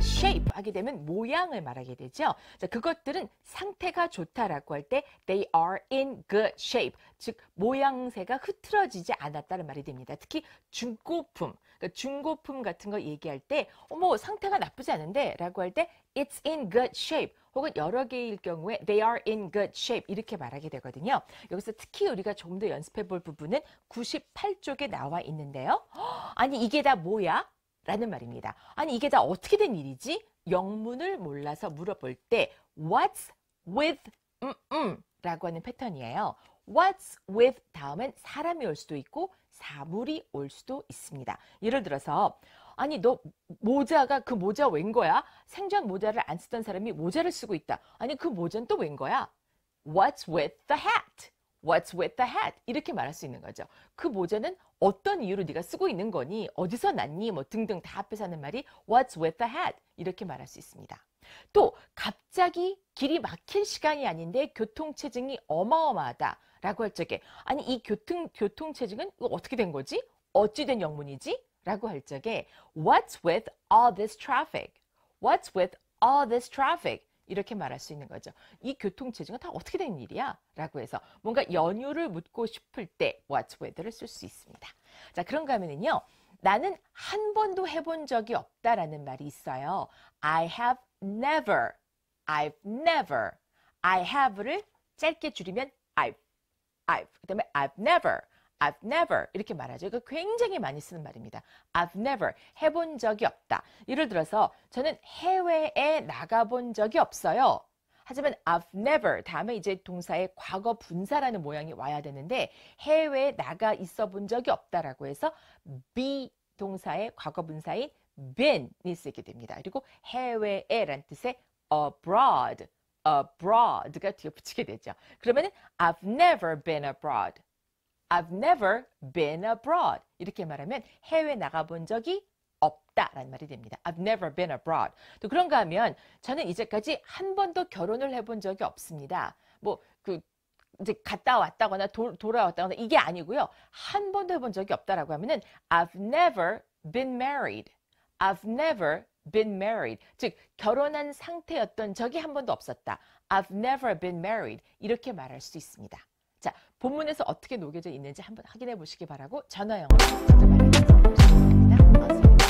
shape 하게 되면 모양을 말하게 되죠. 자, 그것들은 상태가 좋다라고 할 때 they are in good shape. 즉 모양새가 흐트러지지 않았다는 말이 됩니다. 특히 중고품, 그러니까 중고품 같은 거 얘기할 때 어머 상태가 나쁘지 않은데라고 할 때 it's in good shape. 혹은 여러 개일 경우에 they are in good shape 이렇게 말하게 되거든요. 여기서 특히 우리가 좀 더 연습해 볼 부분은 98쪽에 나와 있는데요. 허, 아니 이게 다 뭐야? 라는 말입니다. 아니 이게 다 어떻게 된 일이지? 영문을 몰라서 물어볼 때 what's with 음, 음 라고 하는 패턴이에요. what's with 다음엔 사람이 올 수도 있고 사물이 올 수도 있습니다. 예를 들어서 아니 너 모자가 그 모자 웬 거야? 생전 모자를 안 쓰던 사람이 모자를 쓰고 있다. 아니 그 모자는 또 웬 거야? What's with the hat? What's with the hat? 이렇게 말할 수 있는 거죠. 그 모자는 어떤 이유로 네가 쓰고 있는 거니? 어디서 났니? 뭐 등등 다 앞에서 하는 말이 What's with the hat? 이렇게 말할 수 있습니다. 또 갑자기 길이 막힐 시간이 아닌데 교통체증이 어마어마하다 라고 할 적에 아니 이 교통, 교통체증은 어떻게 된 거지? 어찌된 영문이지? 라고 할 적에 What's with all this traffic? What's with all this traffic? 이렇게 말할 수 있는 거죠. 이 교통체증은 다 어떻게 된 일이야? 라고 해서 뭔가 연유를 묻고 싶을 때 what's weather를 쓸 수 있습니다. 자, 그런가 하면은요. 나는 한 번도 해본 적이 없다라는 말이 있어요. I have never, I've never, I have를 짧게 줄이면 I've, I've, 그 다음에 I've never, I've never 이렇게 말하죠. 이거 굉장히 많이 쓰는 말입니다. I've never 해본 적이 없다. 예를 들어서 저는 해외에 나가본 적이 없어요. 하지만 I've never 다음에 이제 동사의 과거 분사라는 모양이 와야 되는데 해외에 나가 있어 본 적이 없다라고 해서 be 동사의 과거 분사인 been이 쓰게 됩니다. 그리고 해외에란 뜻의 abroad, abroad가 뒤에 붙이게 되죠. 그러면 I've never been abroad. I've never been abroad. 이렇게 말하면 해외 나가본 적이 없다라는 말이 됩니다. I've never been abroad. 또 그런가 하면 저는 이제까지 한 번도 결혼을 해 본 적이 없습니다. 뭐 그 이제 갔다 왔다거나 도, 돌아왔다거나 이게 아니고요. 한 번도 해 본 적이 없다라고 하면은 I've never been married. I've never been married. 즉 결혼한 상태였던 적이 한 번도 없었다. I've never been married. 이렇게 말할 수 있습니다. 자, 본문에서 어떻게 녹여져 있는지 한번 확인해 보시기 바라고 전화 영어로 직접 알려드리겠습니다. 고맙습니다.